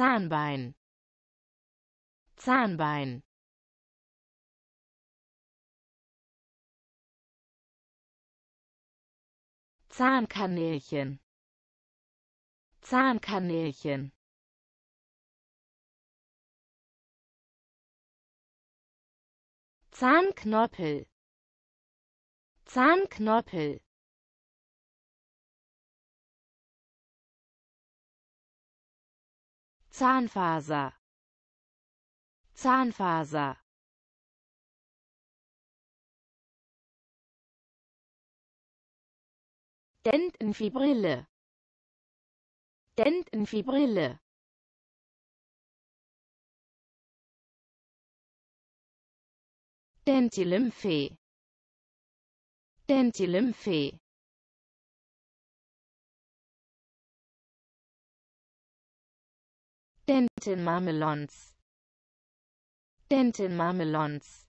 Zahnbein Zahnbein Zahnkanälchen Zahnkanälchen Zahnknoppel Zahnknoppel Zahnfaser Zahnfaser Dentenfibrille Dentenfibrille Dentilymphe Dentilymphe Dentin mamelons. Dentin mamelons.